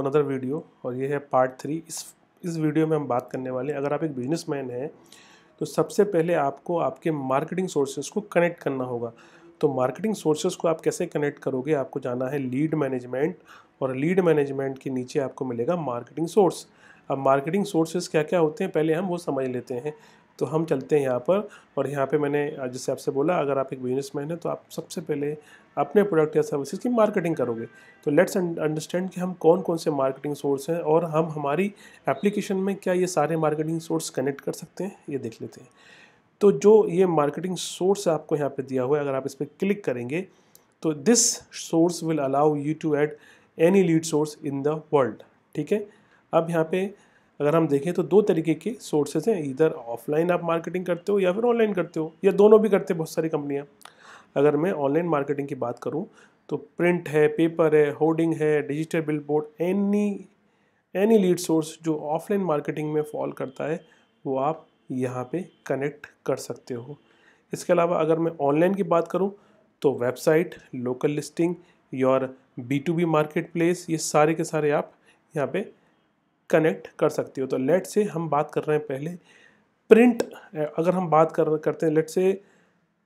Another video और ये है पार्ट थ्री इस इस वीडियो में हम बात करने वाले हैं अगर आप एक बिजनेसमैन हैं तो सबसे पहले आपको आपके मार्केटिंग सोर्सेज को कनेक्ट करना होगा तो मार्केटिंग सोर्सेज को आप कैसे कनेक्ट करोगे आपको जाना है लीड मैनेजमेंट और लीड मैनेजमेंट के नीचे आपको मिलेगा मार्केटिंग सोर्स अब मार्केटिंग सोर्सेज क्या क्या होते हैं पहले हम वो समझ लेते हैं तो हम चलते हैं यहाँ पर और यहाँ पे मैंने जैसे आपसे बोला अगर आप एक बिजनेस मैन हैं तो आप सबसे पहले अपने प्रोडक्ट या सर्विसेज की मार्केटिंग करोगे तो लेट्स अंडरस्टैंड कि हम कौन कौन से मार्केटिंग सोर्स हैं और हम हमारी एप्लीकेशन में क्या ये सारे मार्केटिंग सोर्स कनेक्ट कर सकते हैं ये देख लेते हैं तो जो ये मार्केटिंग सोर्स आपको यहाँ पर दिया हुआ है अगर आप इस पर क्लिक करेंगे तो this source will allow you to add any lead source in the world ठीक है अब यहाँ पे अगर हम देखें तो दो तरीके के सोर्सेज हैं इधर ऑफलाइन आप मार्केटिंग करते हो या फिर ऑनलाइन करते हो या दोनों भी करते हैं बहुत सारी कंपनियाँ अगर मैं ऑनलाइन मार्केटिंग की बात करूँ तो प्रिंट है पेपर है होर्डिंग है digital billboard any any lead source जो ऑफलाइन मार्केटिंग में फॉल करता है वो आप यहाँ पे कनेक्ट कर सकते हो इसके अलावा अगर मैं ऑनलाइन की बात करूँ तो website local listing your B to B marketplace ये सारे के सारे आप यहाँ पे कनेक्ट कर सकती हो तो लेट से हम बात कर रहे हैं पहले प्रिंट अगर हम बात कर करते हैं लेट से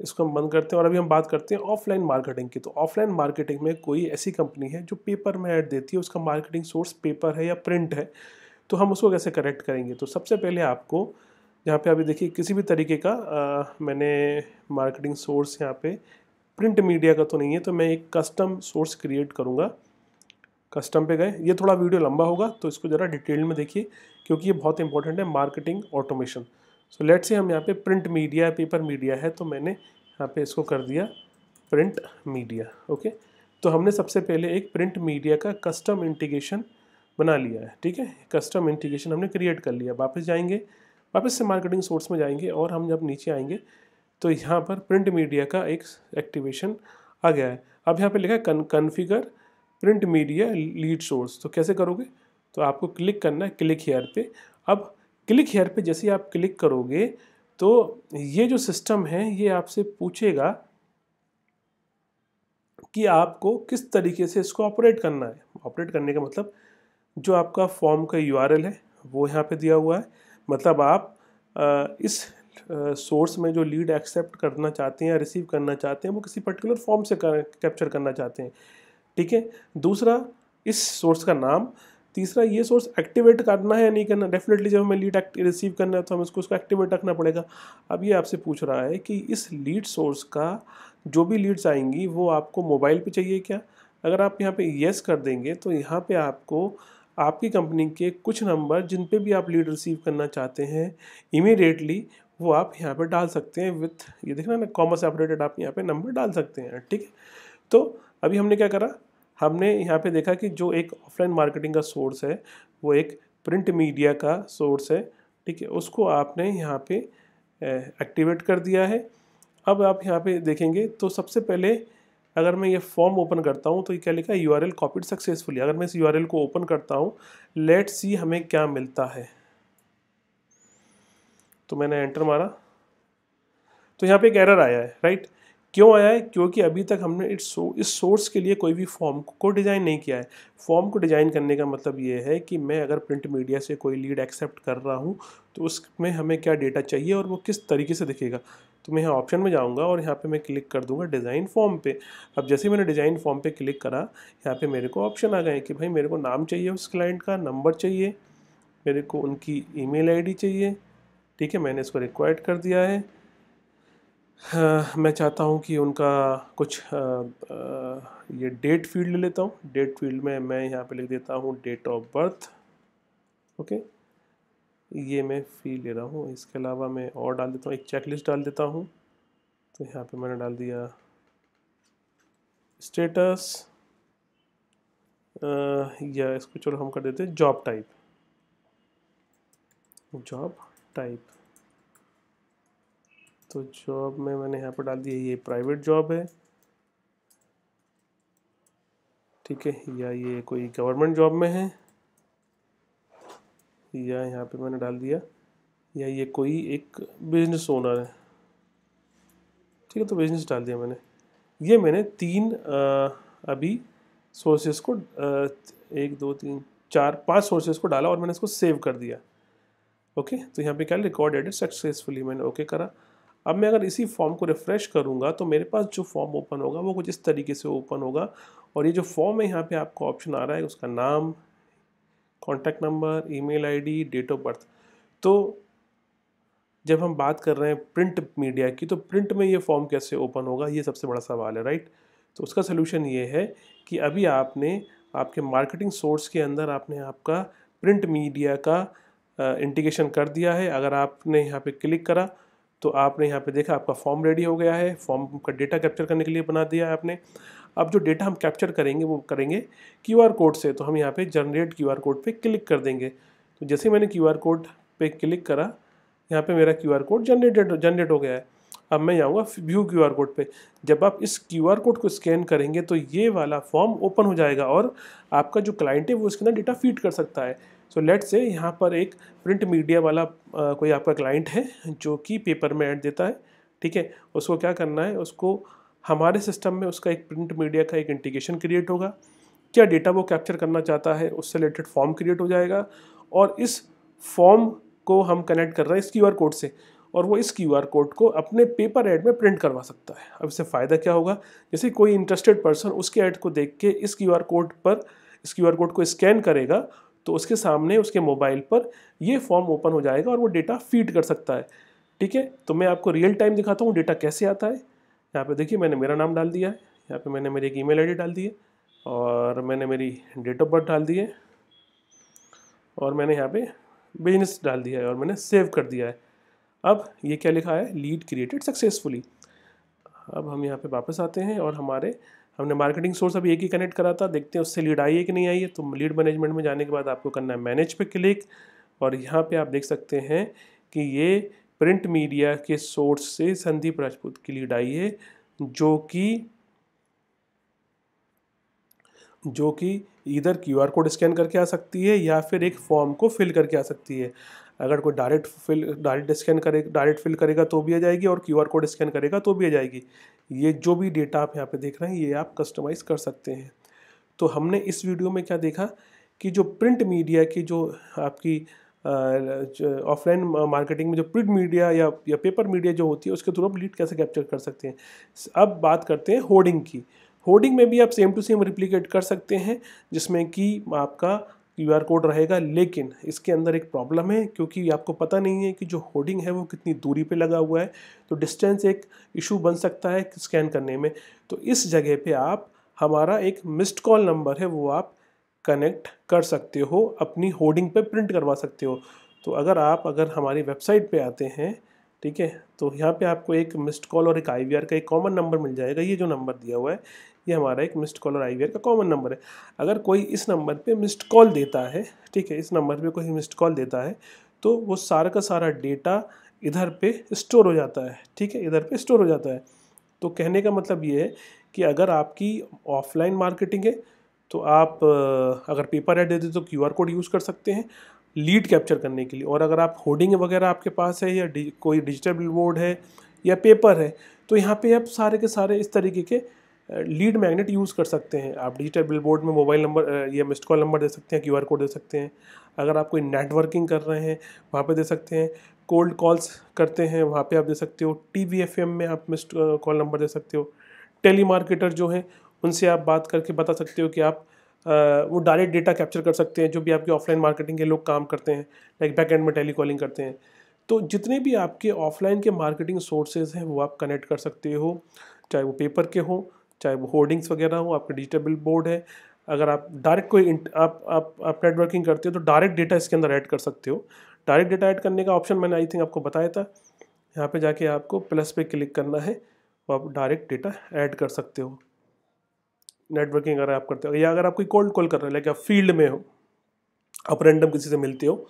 इसको हम बंद करते हैं और अभी हम बात करते हैं ऑफलाइन मार्केटिंग की तो ऑफलाइन मार्केटिंग में कोई ऐसी कंपनी है जो पेपर में ऐड देती है उसका मार्केटिंग सोर्स पेपर है या प्रिंट है तो हम उसको कैसे करेक्ट करेंगे तो सबसे पहले आपको यहाँ पे अभी देखिए किसी भी तरीके का आ, मैंने मार्केटिंग सोर्स यहाँ पे प्रिंट मीडिया का तो नहीं है तो मैं एक कस्टम सोर्स क्रिएट करूँगा कस्टम पे गए ये थोड़ा वीडियो लंबा होगा तो इसको ज़रा डिटेल में देखिए क्योंकि ये बहुत इंपॉर्टेंट है मार्केटिंग ऑटोमेशन सो लेट से हम यहाँ पे प्रिंट मीडिया पेपर मीडिया है तो मैंने यहाँ पे इसको कर दिया प्रिंट मीडिया ओके तो हमने सबसे पहले एक प्रिंट मीडिया का कस्टम इंटीग्रेशन बना लिया है ठीक है कस्टम इंटीग्रेशन हमने क्रिएट कर लिया वापस जाएंगे वापस से मार्केटिंग सोर्स में जाएंगे और हम जब नीचे आएंगे तो यहाँ पर प्रिंट मीडिया का एक एक्टिवेशन आ गया है अब यहाँ पे लिखा है con configure print media lead source तो कैसे करोगे तो आपको क्लिक करना है क्लिक हेयर पे अब क्लिक हेयर पे जैसे आप क्लिक करोगे तो ये जो सिस्टम है ये आपसे पूछेगा कि आपको किस तरीके से इसको ऑपरेट करना है ऑपरेट करने का मतलब जो आपका फॉर्म का यू है वो यहाँ पे दिया हुआ है मतलब आप इस सोर्स में जो लीड एक्सेप्ट करना चाहते हैं या रिसीव करना चाहते हैं वो किसी पर्टिकुलर फॉर्म से कर कैप्चर करना चाहते हैं ठीक है दूसरा इस सोर्स का नाम तीसरा ये सोर्स एक्टिवेट करना है या नहीं करना डेफिनेटली जब हमें लीड रिसीव करना है तो हमें उसको उसको एक्टिवेट रखना पड़ेगा अब ये आपसे पूछ रहा है कि इस लीड सोर्स का जो भी लीड्स आएंगी वो आपको मोबाइल पे चाहिए क्या अगर आप यहाँ पे येस कर देंगे तो यहाँ पे आपको आपकी कंपनी के कुछ नंबर जिन पर भी आप लीड रिसीव करना चाहते हैं इमीडिएटली वो आप यहाँ पर डाल सकते हैं विथ ये देखना ना कॉमर्स ऑपरेटेड आप यहाँ पर नंबर डाल सकते हैं ठीक है तो अभी हमने क्या करा हमने यहाँ पे देखा कि जो एक ऑफलाइन मार्केटिंग का सोर्स है वो एक प्रिंट मीडिया का सोर्स है ठीक है उसको आपने यहाँ पे एक्टिवेट कर दिया है अब आप यहाँ पे देखेंगे तो सबसे पहले अगर मैं ये फॉर्म ओपन करता हूँ तो ये क्या लिखा है U R L copied successfully अगर मैं इस यू आर एल को ओपन करता हूँ लेट सी हमें क्या मिलता है तो मैंने एंटर मारा तो यहाँ पे एक एरर आया है राइट right? क्यों आया है क्योंकि अभी तक हमने इस इस सोर्स के लिए कोई भी फॉर्म को डिज़ाइन नहीं किया है फॉर्म को डिज़ाइन करने का मतलब ये है कि मैं अगर प्रिंट मीडिया से कोई लीड एक्सेप्ट कर रहा हूँ तो उसमें हमें क्या डेटा चाहिए और वो किस तरीके से दिखेगा तो मैं यहाँ ऑप्शन में जाऊँगा और यहाँ पर मैं क्लिक कर दूँगा डिज़ाइन फॉर्म पर अब जैसे मैंने डिज़ाइन फॉर्म पर क्लिक करा यहाँ पर मेरे को ऑप्शन आ गए कि भाई मेरे को नाम चाहिए उस क्लाइंट का नंबर चाहिए मेरे को उनकी ई मेल चाहिए ठीक है मैंने इसको रिक्वायर्ड कर दिया है हाँ, मैं चाहता हूँ कि उनका कुछ आ, आ, ये डेट फील्ड ले लेता हूँ डेट फील्ड में मैं यहाँ पे लिख देता हूँ डेट ऑफ बर्थ ओके ये मैं फी ले रहा हूँ इसके अलावा मैं और डाल देता हूँ एक चेकलिस्ट डाल देता हूँ तो यहाँ पे मैंने डाल दिया स्टेटस या इसको चलो हम कर देते हैं जॉब टाइप जॉब टाइप तो जॉब में मैंने यहाँ पर डाल दिया ये प्राइवेट जॉब है ठीक है या ये कोई गवर्नमेंट जॉब में है या यहाँ पे मैंने डाल दिया या ये कोई एक बिजनेस ओनर है ठीक है तो बिजनेस डाल दिया मैंने ये मैंने तीन आ, अभी सोर्सेज को आ, एक दो तीन चार पांच सोर्सेज को डाला और मैंने इसको सेव कर दिया ओके तो यहाँ पे क्या रिकॉर्ड एडिट सक्सेसफुली मैंने ओके करा अब मैं अगर इसी फॉर्म को रिफ़्रेश करूँगा तो मेरे पास जो फॉर्म ओपन होगा वो कुछ इस तरीके से ओपन होगा और ये जो फॉर्म है यहाँ पे आपको ऑप्शन आ रहा है उसका नाम contact number email date of birth तो जब हम बात कर रहे हैं प्रिंट मीडिया की तो प्रिंट में ये फॉर्म कैसे ओपन होगा ये सबसे बड़ा सवाल है राइट तो उसका सोल्यूशन ये है कि अभी आपने आपके मार्केटिंग सोर्स के अंदर आपने आपका प्रिंट मीडिया का इंटीग्रेशन कर दिया है अगर आपने यहाँ पे क्लिक करा तो आपने यहाँ पे देखा आपका फॉर्म रेडी हो गया है फॉर्म का डेटा कैप्चर करने के लिए बना दिया है आपने अब जो डेटा हम कैप्चर करेंगे वो करेंगे क्यू कोड से तो हम यहाँ पर जनरेट क्यू कोड पर क्लिक कर देंगे तो जैसे मैंने क्यू कोड पर क्लिक करा यहाँ पर मेरा क्यू कोड जनरेटेड जनरेट हो गया है अब मैं जाऊँगा व्यू क्यू आर कोड पर जब आप इस क्यू आर कोड को स्कैन करेंगे तो ये वाला फॉर्म ओपन हो जाएगा और आपका जो क्लाइंट है वो इसके अंदर डेटा फीड कर सकता है सो लेट से यहाँ पर एक प्रिंट मीडिया वाला आ, कोई आपका क्लाइंट है जो कि पेपर में ऐड देता है ठीक है उसको क्या करना है उसको हमारे सिस्टम में उसका एक प्रिंट मीडिया का एक इंटीग्रेशन क्रिएट होगा क्या डेटा वो कैप्चर करना चाहता है उससे रिलेटेड फॉर्म क्रिएट हो जाएगा और इस फॉर्म को हम कनेक्ट कर रहे हैं इस क्यू कोड से और वो इस क्यू कोड को अपने पेपर ऐड में प्रिंट करवा सकता है अब इससे फ़ायदा क्या होगा जैसे कोई इंटरेस्टेड पर्सन उसके ऐड को देख के इस क्यू कोड पर इस क्यू कोड को स्कैन करेगा तो उसके सामने उसके मोबाइल पर ये फॉर्म ओपन हो जाएगा और वो डेटा फीड कर सकता है ठीक है तो मैं आपको रियल टाइम दिखाता हूँ डेटा कैसे आता है यहाँ पे देखिए मैंने मेरा नाम डाल दिया है यहाँ पे मैंने मेरी एक ई मेल डाल दी है और मैंने मेरी डेट ऑफ बर्थ डाल दी है और मैंने यहाँ पर बिजनेस डाल दिया है और मैंने सेव कर दिया है अब ये क्या लिखा है लीड क्रिएटेड सक्सेसफुली अब हम यहाँ पर वापस आते हैं और हमारे हमने मार्केटिंग सोर्स अभी एक ही कनेक्ट करा था देखते हैं उससे लीड आई है कि नहीं आई है तो लीड मैनेजमेंट में जाने के बाद आपको करना है मैनेज पे क्लिक और यहाँ पे आप देख सकते हैं कि ये प्रिंट मीडिया के सोर्स से संदीप राजपूत की लीड आई है जो कि जो कि इधर क्यू कोड स्कैन करके आ सकती है या फिर एक फॉर्म को फिल करके आ सकती है अगर कोई डायरेक्ट फिल डायरेक्ट स्कैन करे डायरेक्ट फिल करेगा तो भी आ जाएगी और क्यू कोड स्कैन करेगा तो भी आ जाएगी ये जो भी डेटा आप यहाँ पे देख रहे हैं ये आप कस्टमाइज़ कर सकते हैं तो हमने इस वीडियो में क्या देखा कि जो प्रिंट मीडिया की जो आपकी ऑफलाइन मार्केटिंग में जो प्रिंट मीडिया या या पेपर मीडिया जो होती है उसके थ्रू आप लीड कैसे कैप्चर कर सकते हैं अब बात करते हैं होर्डिंग की होर्डिंग में भी आप सेम टू सेम रिप्लीकेट कर सकते हैं जिसमें कि आपका क्यू आर कोड रहेगा लेकिन इसके अंदर एक प्रॉब्लम है क्योंकि आपको पता नहीं है कि जो होर्डिंग है वो कितनी दूरी पे लगा हुआ है तो डिस्टेंस एक इशू बन सकता है स्कैन करने में तो इस जगह पे आप हमारा एक मिस्ड कॉल नंबर है वो आप कनेक्ट कर सकते हो अपनी होर्डिंग पे प्रिंट करवा सकते हो तो अगर आप अगर हमारी वेबसाइट पे आते हैं ठीक है तो यहाँ पे आपको एक मिस्ड कॉल और एक आई का एक कॉमन नंबर मिल जाएगा ये जो नंबर दिया हुआ है ये हमारा एक मिस्ड कॉल और आई का कॉमन नंबर है अगर कोई इस नंबर पे मिस्ड कॉल देता है ठीक है इस नंबर पे कोई मिस्ड कॉल देता है तो वो सारा का सारा डेटा इधर पे स्टोर हो जाता है ठीक है इधर पे स्टोर हो जाता है तो कहने का मतलब ये है कि अगर आपकी ऑफलाइन मार्केटिंग है तो आप अगर पेपर एड देते तो क्यू कोड यूज़ कर सकते हैं लीड कैप्चर करने के लिए और अगर आप होर्डिंग वगैरह आपके पास है या डि, कोई डिजिटल बोर्ड है या पेपर है तो यहाँ पे आप सारे के सारे इस तरीके के लीड मैग्नेट यूज़ कर सकते हैं आप डिजिटल बिलबोर्ड में मोबाइल नंबर या मिस्ड कॉल नंबर दे सकते हैं क्यूआर कोड दे सकते हैं अगर आप कोई नेटवर्किंग कर रहे हैं वहाँ पर दे सकते हैं कोल्ड कॉल्स करते हैं वहाँ पर आप दे सकते हो टी वी एफ एम में आप मिस्ड कॉल नंबर दे सकते हो टेली मार्केटर जो हैं उनसे आप बात करके बता सकते हो कि आप वो डायरेक्ट डेटा कैप्चर कर सकते हैं जो भी आपके ऑफलाइन मार्केटिंग के लोग काम करते हैं लाइक बैक एंड में टेली कॉलिंग करते हैं तो जितने भी आपके ऑफलाइन के मार्केटिंग सोर्सेज हैं वो आप कनेक्ट कर सकते हो चाहे वो पेपर के हों चाहे वो होर्डिंग्स वगैरह हो आपके डिजिटल बोर्ड है अगर आप डायरेक्ट कोई आप आप आप नेटवर्किंग करते हो तो डायरेक्ट डेटा इसके अंदर ऐड कर सकते हो डायरेक्ट डेटा ऐड करने का ऑप्शन मैंने आई थिंक आपको बताया था यहाँ पे जाके आपको प्लस पे क्लिक करना है और आप डायरेक्ट डेटा ऐड कर सकते हो नेटवर्किंग अगर आप करते हो या अगर आप कोई कोल्ड कॉल कर रहे हो लाइक आप फील्ड में हो आप रैंडम किसी से मिलते हो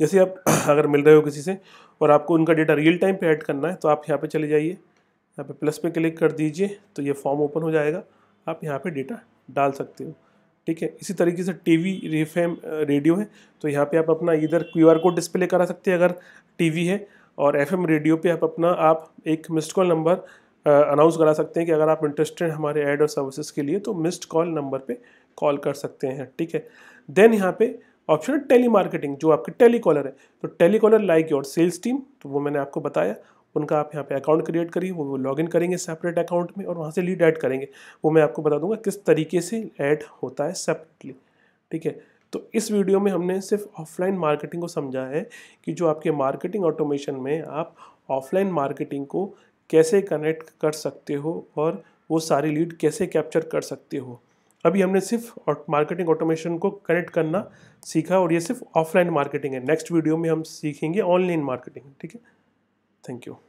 जैसे आप अगर मिल रहे हो किसी से और आपको उनका डेटा रियल टाइम पे ऐड करना है तो आप यहाँ पे चले जाइए यहाँ पे प्लस पे क्लिक कर दीजिए तो ये फॉर्म ओपन हो जाएगा आप यहाँ पे डेटा डाल सकते हो ठीक है इसी तरीके से टीवी रेफ एम रेडियो है तो यहाँ पे आप अपना इधर क्यूआर कोड डिस्प्ले करा सकते हैं अगर टीवी है और एफएम रेडियो पे आप अपना आप एक मिस्ड कॉल नंबर अनाउंस करा सकते हैं कि अगर आप इंटरेस्टेड हमारे ऐड और सर्विसेज के लिए तो मिस्ड कॉल नंबर पे कॉल कर सकते हैं ठीक है देन यहाँ पे ऑप्शन है टेली मार्केटिंग जो आपके टेली कॉलर है तो telecaller like your sales team तो वो मैंने आपको बताया उनका आप यहाँ पे अकाउंट क्रिएट करिए वो लॉग इन करेंगे सेपरेट अकाउंट में और वहाँ से लीड ऐड करेंगे वो मैं आपको बता दूंगा किस तरीके से ऐड होता है सेपरेटली ठीक है तो इस वीडियो में हमने सिर्फ ऑफलाइन मार्केटिंग को समझा है कि जो आपके मार्केटिंग ऑटोमेशन में आप ऑफलाइन मार्केटिंग को कैसे कनेक्ट कर सकते हो और वो सारी लीड कैसे कैप्चर कर सकते हो अभी हमने सिर्फ मार्केटिंग ऑटोमेशन को कनेक्ट करना सीखा और ये सिर्फ ऑफलाइन मार्केटिंग है नेक्स्ट वीडियो में हम सीखेंगे ऑनलाइन मार्केटिंग ठीक है थैंक यू